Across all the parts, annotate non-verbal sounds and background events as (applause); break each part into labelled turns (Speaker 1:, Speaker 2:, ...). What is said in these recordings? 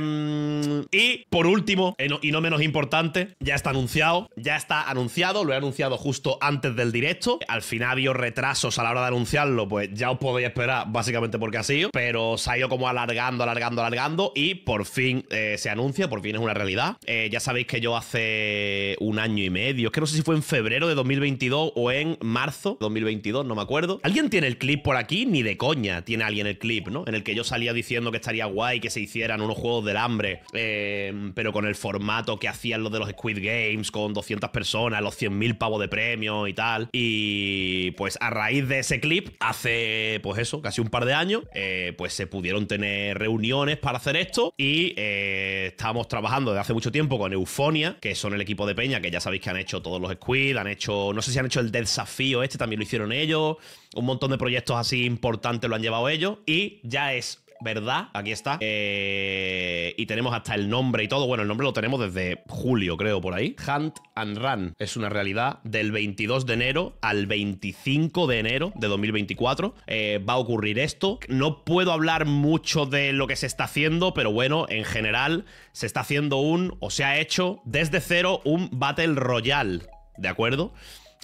Speaker 1: Eh, y por último, eh, y no menos importante, ya está anunciado, ya está anunciado, lo he anunciado justo antes del directo. Al final había retrasos a la hora de anunciarlo, pues ya os podéis esperar, básicamente porque ha sido, pero se ha ido como alargando, alargando, alargando y por fin eh, se anuncia, por fin es una realidad. Eh, ya sabéis que yo hace un año y medio, es que no sé si fue en febrero de 2022 o en marzo de 2022, no me acuerdo. ¿Alguien tiene el clip por aquí? Ni de coña tiene alguien el clip, ¿no? En el que yo salía diciendo que estaría guay que se hicieran unos juegos del hambre. Eh, pero con el formato que hacían los de los Squid Games, con 200 personas, los 100.000 pavos de premio y tal. Y pues a raíz de ese clip, hace pues eso, casi un par de años, eh, pues se pudieron tener reuniones para hacer esto y eh, estamos trabajando desde hace mucho tiempo con Eufonia, que son el equipo de Peña, que ya sabéis que han hecho todos los Squid, han hecho, no sé si han hecho el desafío este, también lo hicieron ellos, un montón de proyectos así importantes lo han llevado ellos y ya es ¿verdad? Aquí está. Eh, y tenemos hasta el nombre y todo. Bueno, el nombre lo tenemos desde julio, creo, por ahí. Hunt and Run es una realidad del 22 de enero al 25 de enero de 2024. Eh, va a ocurrir esto. No puedo hablar mucho de lo que se está haciendo, pero bueno, en general se está haciendo un, o se ha hecho desde cero un Battle Royale. ¿De acuerdo?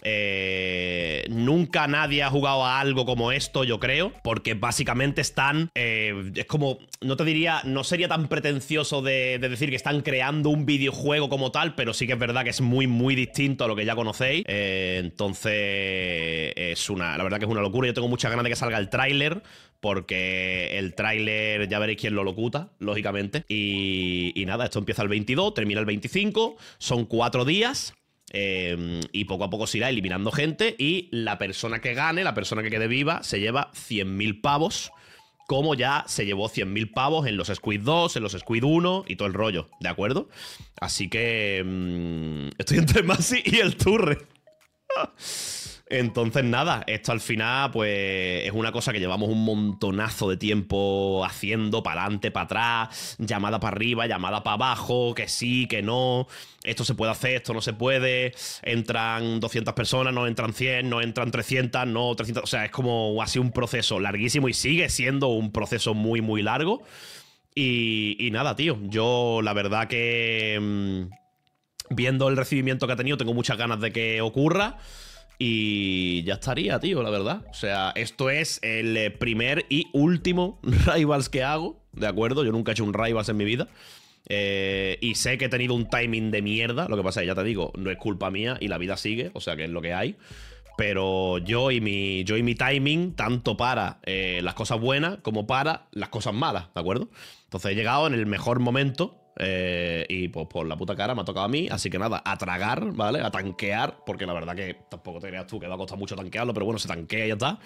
Speaker 1: Eh, nunca nadie ha jugado a algo como esto, yo creo, porque básicamente están. Eh, es como. No te diría. No sería tan pretencioso de, decir que están creando un videojuego como tal, pero sí que es verdad que es muy, muy distinto a lo que ya conocéis. Eh, entonces. Es una. La verdad que es una locura. Yo tengo mucha ganas de que salga el tráiler porque el tráiler ya veréis quién lo locuta, lógicamente. Y, y, nada, esto empieza el 22, termina el 25, son cuatro días. Em, y poco a poco se irá eliminando gente y la persona que gane, la persona que quede viva, se lleva 100.000 pavos. Como ya se llevó 100.000 pavos en los Squid 2, en los Squid 1 y todo el rollo, ¿de acuerdo? Así que... Em, estoy entre Masi y el Turre. (laughs) Entonces, nada, esto al final, pues es una cosa que llevamos un montonazo de tiempo haciendo para adelante, para atrás, llamada para arriba, llamada para abajo, que sí, que no, esto se puede hacer, esto no se puede, entran 200 personas, no entran 100, no entran 300, no 300, o sea, es como así un proceso larguísimo y sigue siendo un proceso muy, muy largo. Y, nada, tío, yo la verdad que... Mm, viendo el recibimiento que ha tenido, tengo muchas ganas de que ocurra. Y ya estaría, tío, la verdad. O sea, esto es el eh, primer y último (laughs) Rivals que hago, ¿de acuerdo? Yo nunca he hecho un Rivals en mi vida. Eh, y sé que he tenido un timing de mierda. Lo que pasa es, ya te digo, no es culpa mía y la vida sigue, o sea que es lo que hay. Pero yo y mi, yo y mi timing, tanto para eh, las cosas buenas como para las cosas malas, ¿de acuerdo? Entonces he llegado en el mejor momento eh, y pues por la puta cara me ha tocado a mí. Así que nada, a tragar, ¿vale? A tanquear. Porque la verdad que tampoco te creas tú que va a costar mucho tanquearlo, pero bueno, se tanquea y ya está.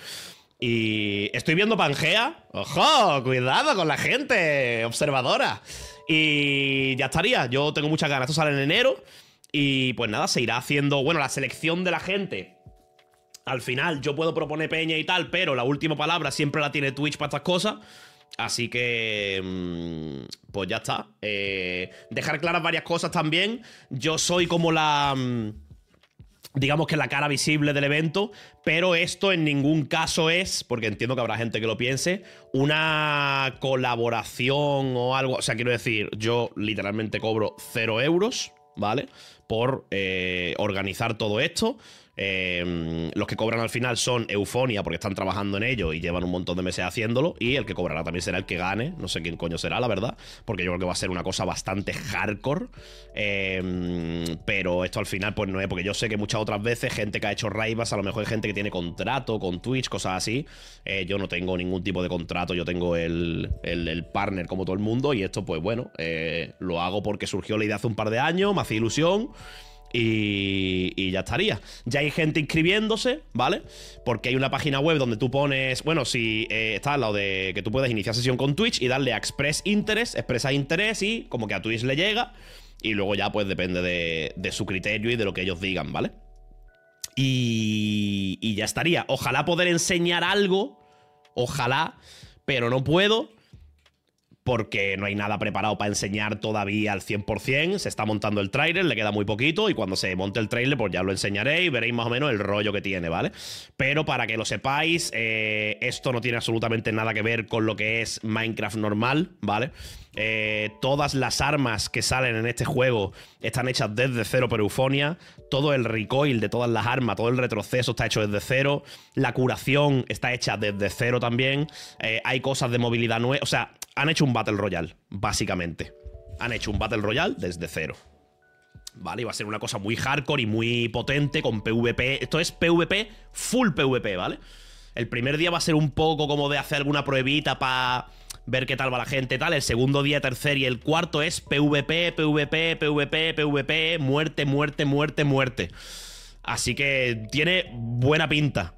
Speaker 1: Y estoy viendo Pangea. ¡Ojo! Cuidado con la gente observadora. Y ya estaría. Yo tengo muchas ganas. Esto sale en enero. Y pues nada, se irá haciendo. Bueno, la selección de la gente. Al final, yo puedo proponer peña y tal, pero la última palabra siempre la tiene Twitch para estas cosas. Así que, mm, pues ya está. Eh, dejar claras varias cosas también. Yo soy como la, mm, digamos que la cara visible del evento, pero esto en ningún caso es, porque entiendo que habrá gente que lo piense, una colaboración o algo. O sea, quiero decir, yo literalmente cobro cero euros, ¿vale? Por eh, organizar todo esto. Em, los que cobran al final son Eufonia porque están trabajando en ello y llevan un montón de meses haciéndolo. Y el que cobrará también será el que gane. No sé quién coño será, la verdad. Porque yo creo que va a ser una cosa bastante hardcore. Em, pero esto al final, pues no es. Porque yo sé que muchas otras veces gente que ha hecho raivas, a lo mejor hay gente que tiene contrato con Twitch, cosas así. Eh, yo no tengo ningún tipo de contrato. Yo tengo el, el, el partner como todo el mundo. Y esto, pues bueno, eh, lo hago porque surgió la idea hace un par de años. Me hacía ilusión. Y, ya estaría. Ya hay gente inscribiéndose, ¿vale? Porque hay una página web donde tú pones, bueno, si eh, está al lado de que tú puedas iniciar sesión con Twitch y darle a Express Interest, expresa interés y como que a Twitch le llega. Y luego ya pues depende de, de su criterio y de lo que ellos digan, ¿vale? Y, y ya estaría. Ojalá poder enseñar algo. Ojalá. Pero no puedo porque no hay nada preparado para enseñar todavía al 100%. Se está montando el trailer, le queda muy poquito y cuando se monte el trailer pues ya lo enseñaré y veréis más o menos el rollo que tiene, ¿vale? Pero para que lo sepáis, eh, esto no tiene absolutamente nada que ver con lo que es Minecraft normal, ¿vale? Eh, todas las armas que salen en este juego están hechas desde cero por Eufonia. Todo el recoil de todas las armas, todo el retroceso está hecho desde cero. La curación está hecha desde cero también. Eh, hay cosas de movilidad nueva. O sea, han hecho un Battle Royale, básicamente. Han hecho un Battle Royale desde cero. ¿vale? Y va a ser una cosa muy hardcore y muy potente con PvP. Esto es PvP, full PvP, ¿vale? El primer día va a ser un poco como de hacer alguna pruebita para ver qué tal va la gente y tal. El segundo día, tercer y el cuarto es PvP, PvP, PvP, PvP, muerte, muerte, muerte, muerte. Así que tiene buena pinta.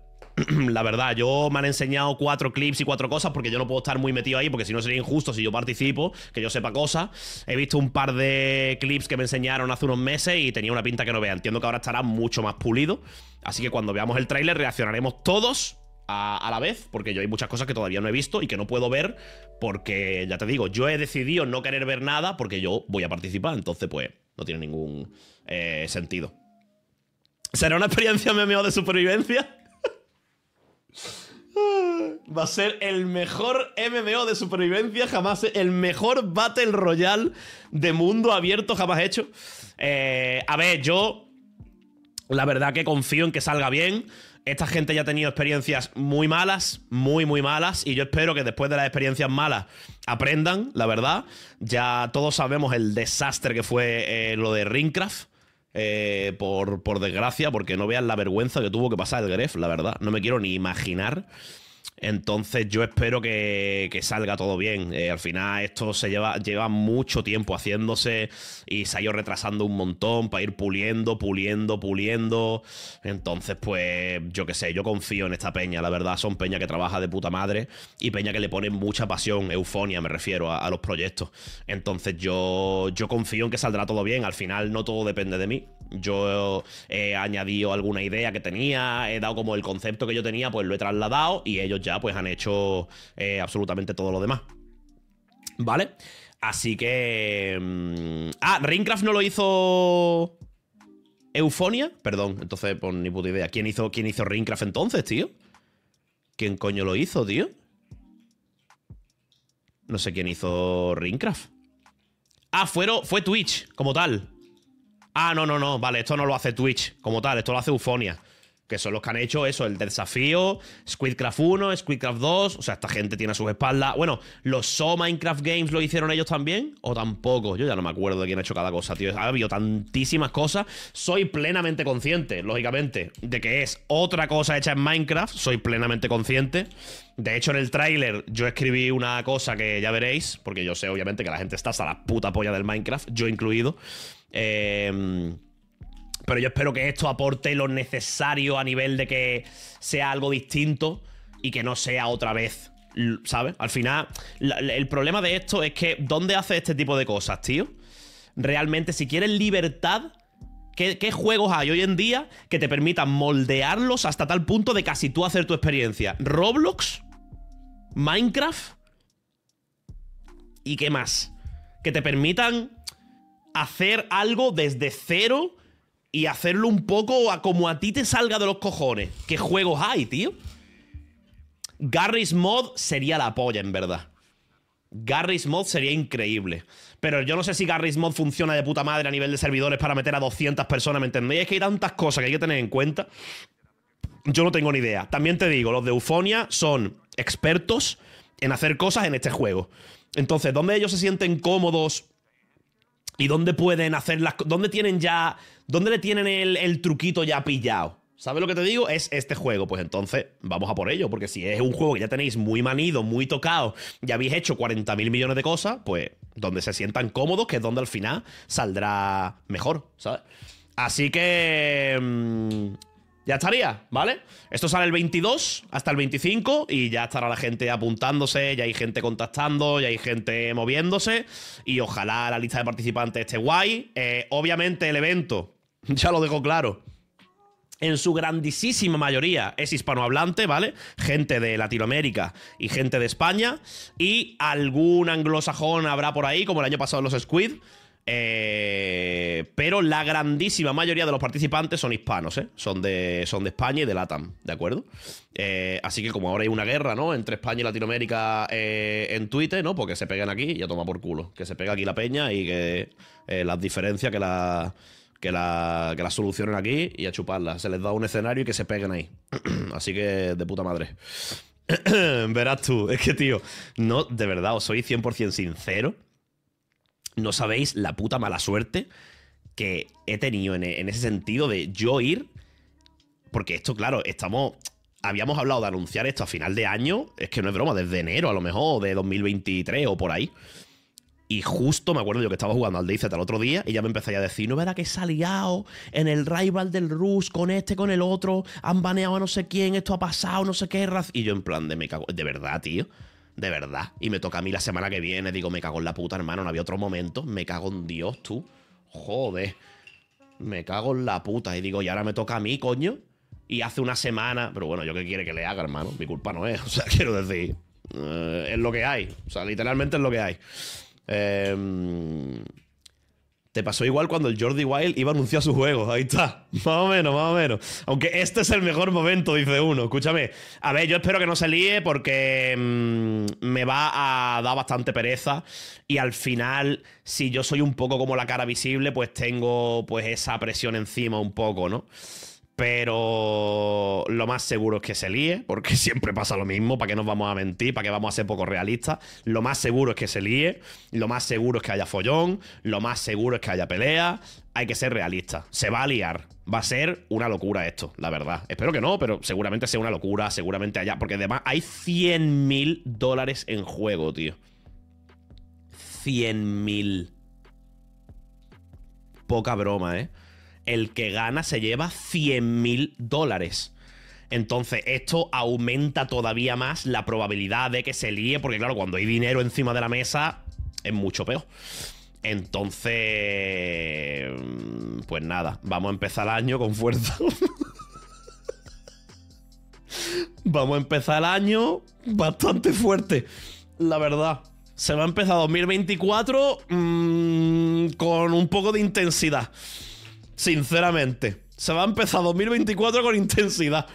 Speaker 1: (clears throat) la verdad, yo me han enseñado cuatro clips y cuatro cosas porque yo no puedo estar muy metido ahí porque si no sería injusto si yo participo, que yo sepa cosas. He visto un par de clips que me enseñaron hace unos meses y tenía una pinta que no vea. Entiendo que ahora estará mucho más pulido. Así que cuando veamos el tráiler reaccionaremos todos a, la vez, porque yo hay muchas cosas que todavía no he visto y que no puedo ver, porque ya te digo, yo he decidido no querer ver nada porque yo voy a participar, entonces pues no tiene ningún eh, sentido. ¿Será una (laughs) experiencia mío de supervivencia? Va a ser el mejor MMO de supervivencia jamás. Eh, el mejor Battle Royale de mundo abierto jamás hecho. Eh, a ver, yo. La verdad que confío en que salga bien. Esta gente ya ha tenido experiencias muy malas, muy, muy malas, y yo espero que después de las experiencias malas aprendan, la verdad. Ya todos sabemos el desastre que fue eh, lo de Ringcraft. Eh, por, por desgracia, porque no vean la vergüenza que tuvo que pasar el Gref, la verdad. No me quiero ni imaginar entonces yo espero que, salga todo bien. Eh, al final esto se lleva, lleva mucho tiempo haciéndose y se ha ido retrasando un montón para ir puliendo, puliendo, puliendo. Entonces pues yo qué sé, yo confío en esta peña. La verdad son peña que trabaja de puta madre y peña que le pone mucha pasión, eufonia me refiero a, a los proyectos. Entonces yo, yo confío en que saldrá todo bien. Al final no todo depende de mí. Yo he eh, añadido alguna idea que tenía, he dado como el concepto que yo tenía, pues lo he trasladado y ellos ya pues han hecho eh, absolutamente todo lo demás. ¿Vale? Así que... Mm, ah, Ringcraft no lo hizo... Eufonia, perdón, entonces pues ni puta idea. ¿Quién hizo, quién hizo Ringcraft entonces, tío? ¿Quién coño lo hizo, tío? No sé quién hizo Ringcraft. Ah, fueron, fue Twitch, como tal. Ah, no, no, no, vale, esto no lo hace Twitch como tal, esto lo hace Eufonia que son los que han hecho eso, el desafío, Squidcraft 1, Squidcraft 2, o sea, esta gente tiene a sus espaldas. Bueno, los So Minecraft Games lo hicieron ellos también, o tampoco, yo ya no me acuerdo de quién ha hecho cada cosa, tío. Ha habido tantísimas cosas, soy plenamente consciente, lógicamente, de que es otra cosa hecha en Minecraft, soy plenamente consciente. De hecho, en el tráiler yo escribí una cosa que ya veréis, porque yo sé obviamente que la gente está hasta la puta polla del Minecraft, yo incluido. Eh pero yo espero que esto aporte lo necesario a nivel de que sea algo distinto y que no sea otra vez, ¿sabes? Al final, el problema de esto es que ¿dónde hace este tipo de cosas, tío? Realmente, si quieres libertad, ¿qué, juegos hay hoy en día que te permitan moldearlos hasta tal punto de casi tú hacer tu experiencia? ¿Roblox? ¿Minecraft? ¿Y qué más? Que te permitan hacer algo desde cero y hacerlo un poco a como a ti te salga de los cojones. ¿Qué juegos hay, tío? Garry's Mod sería la polla, en verdad. Garry's Mod sería increíble. Pero yo no sé si Garry's Mod funciona de puta madre a nivel de servidores para meter a 200 personas, ¿me entendéis? Es que hay tantas cosas que hay que tener en cuenta. Yo no tengo ni idea. También te digo, los de Eufonia son expertos en hacer cosas en este juego. Entonces, donde ellos se sienten cómodos ¿Y dónde pueden hacer las ¿Dónde tienen ya. ¿Dónde le tienen el, truquito ya pillado? ¿Sabes lo que te digo? Es este juego. Pues entonces vamos a por ello. Porque si es un juego que ya tenéis muy manido, muy tocado, ya habéis hecho 40 mil millones de cosas, pues donde se sientan cómodos, que es donde al final saldrá mejor, ¿sabes? Así que. Mm, ya estaría, ¿vale? Esto sale el 22 hasta el 25 y ya estará la gente apuntándose, ya hay gente contactando, ya hay gente moviéndose y ojalá la lista de participantes esté guay. Eh, obviamente el evento, (laughs) ya lo dejo claro, en su grandísima mayoría es hispanohablante, ¿vale? Gente de Latinoamérica y gente de España. Y algún anglosajón habrá por ahí, como el año pasado los Squid. Eh, pero la grandísima mayoría de los participantes son hispanos, ¿eh? son, de, son de España y de LATAM, ¿de acuerdo? Eh, así que como ahora hay una guerra ¿no? entre España y Latinoamérica en Twitter, ¿no? porque se pegan aquí, y a tomar por culo, que se pega aquí la peña y que las diferencias que las que, la, solucionen aquí y a chuparlas. Se les da un escenario y que se peguen ahí. (clears throat) así que de puta madre. (clears throat) Verás tú, es que tío, no, de verdad, os soy 100% sincero. No sabéis la puta mala suerte que he tenido e, en, ese sentido de yo ir. Porque esto, claro, estamos habíamos hablado de anunciar esto a final de año, es que no es broma, desde enero a lo mejor, de 2023 o por ahí. Y justo me acuerdo yo que estaba jugando al DayZ el otro día y ya me empecé a decir, no ¿verdad que se en el rival del Rus con este, con el otro, han baneado a no sé quién, esto ha pasado, no sé qué, y yo en plan de me cago, de verdad, tío de verdad. Y me toca a mí la semana que viene, digo, me cago en la puta, hermano, no había otro momento, me cago en Dios, tú. Joder, me cago en la puta. Y digo, y ahora me toca a mí, coño. Y hace una semana, pero bueno, yo qué quiere que le haga, hermano, mi culpa no es, (laughs) o sea, quiero decir, eh, es lo que hay, o sea, literalmente es lo que hay. Eh, te pasó igual cuando el Jordi Wild iba a anunciar su juego. Ahí está. Más o menos, más o menos. Aunque este es el mejor momento, dice uno. Escúchame. A ver, yo espero que no se líe porque mm, me va a dar bastante pereza. Y al final, si yo soy un poco como la cara visible, pues tengo pues esa presión encima un poco, ¿no? Pero lo más seguro es que se líe, porque (laughs) siempre pasa lo mismo, ¿para qué nos vamos a mentir? ¿Para qué vamos a ser poco realistas? Lo más seguro es que se líe, lo más seguro es que haya follón, lo más seguro es que haya pelea, hay que ser realista. Se va a liar. Va a ser una locura esto, la verdad. Espero que no, pero seguramente sea una locura, seguramente haya. Porque además hay 100 mil dólares en juego, tío. 100 mil. Poca broma, ¿eh? el que gana se lleva 100 mil dólares. Entonces, esto aumenta todavía más la probabilidad de que se líe, porque claro, cuando hay dinero encima de la mesa, es mucho peor. Entonces, pues nada, vamos a empezar el año con fuerza. (laughs) vamos a empezar el año bastante fuerte, la verdad. Se va a empezar 2024 mm, con un poco de intensidad sinceramente. Se va a empezar 2024 con intensidad.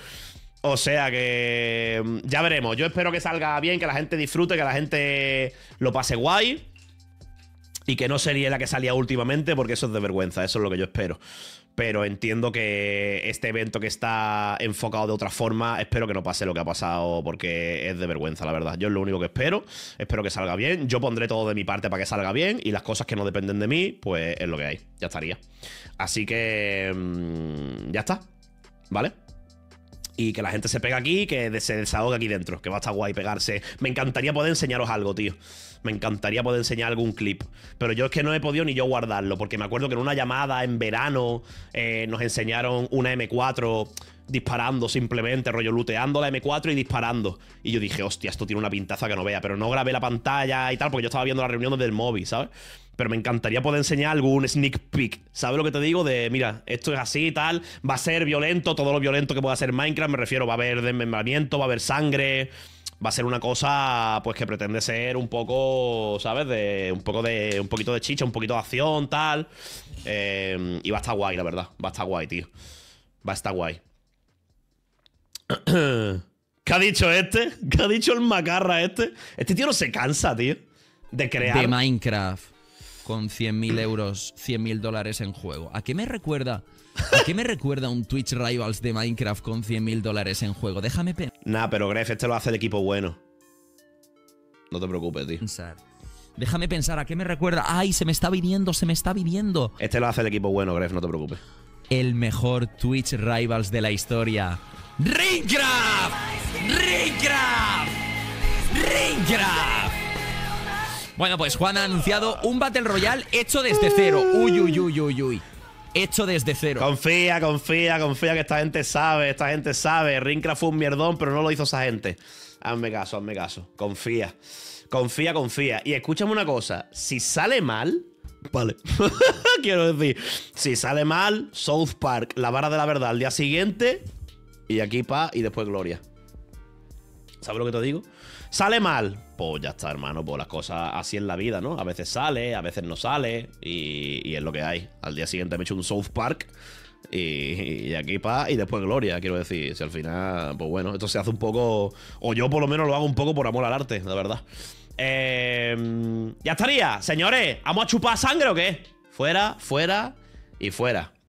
Speaker 1: O sea que mm, ya veremos. Yo espero que salga bien, que la gente disfrute, que la gente lo pase guay. Y que no sería la que salía últimamente, porque eso es de vergüenza. Eso es lo que yo espero pero entiendo que este evento que está enfocado de otra forma, espero que no pase lo que ha pasado porque es de vergüenza, la verdad. Yo es lo único que espero, espero que salga bien, yo pondré todo de mi parte para que salga bien y las cosas que no dependen de mí, pues es lo que hay, ya estaría. Así que... Mm, ya está, ¿vale? y que la gente se pega aquí, que se desahoga aquí dentro, que va a estar guay pegarse. Me encantaría poder enseñaros algo, tío. Me encantaría poder enseñar algún clip. Pero yo es que no he podido ni yo guardarlo, porque me acuerdo que en una llamada en verano eh, nos enseñaron una M4 disparando simplemente, rollo luteando la M4 y disparando. Y yo dije, hostia, esto tiene una pintaza que no vea, pero no grabé la pantalla y tal, porque yo estaba viendo la reunión desde el móvil, ¿sabes? Pero me encantaría poder enseñar algún sneak peek. ¿Sabes lo que te digo? De, mira, esto es así y tal, va a ser violento, todo lo violento que pueda ser Minecraft, me refiero, va a haber desmembramiento, va a haber sangre, va a ser una cosa pues que pretende ser un poco, ¿sabes? De un poco de un poquito de chicha, un poquito de acción, tal. Eh, y va a estar guay, la verdad. Va a estar guay, tío. Va a estar guay. (clears throat) ¿Qué ha dicho este? ¿Qué ha dicho el macarra este? Este tío no se cansa, tío. De crear. De Minecraft. Con 100.000 euros, 100.000 dólares en juego. ¿A qué me recuerda? ¿A qué me recuerda un Twitch Rivals de Minecraft con 100.000 dólares en juego? Déjame pensar. Nah, pero Gref, este lo hace el equipo bueno. No te preocupes, tío. Déjame pensar, ¿a qué me recuerda? ¡Ay, se me está viniendo, se me está viniendo! Este lo hace el equipo bueno, Gref, no te preocupes. El mejor Twitch Rivals de la historia. Ringcraft. Ringcraft. Ringcraft. Bueno, pues Juan ha anunciado un Battle Royale hecho desde cero. Uy, uy, uy, uy, uy. Hecho desde cero. Confía, confía, confía que esta gente sabe, esta gente sabe. Ringcraft fue un mierdón, pero no lo hizo esa gente. Hazme caso, hazme caso. Confía. Confía, confía. Y escúchame una cosa. Si sale mal, Vale. (laughs) Quiero decir, si sale mal, South Park, la vara de la verdad, al día siguiente, y aquí pa y después gloria. ¿Sabes lo que te digo? ¿Sale mal? Pues ya está, hermano. Pues las cosas así en la vida, ¿no? A veces sale, a veces no sale. Y, es lo que hay. Al día siguiente me he hecho un South Park. Y, aquí pa y después gloria, quiero decir. Si al final, pues bueno, esto se hace un poco. O yo por lo menos lo hago un poco por amor al arte, la verdad. Em, ya estaría, señores. ¿Vamos a chupar sangre o qué? Fuera, fuera y fuera.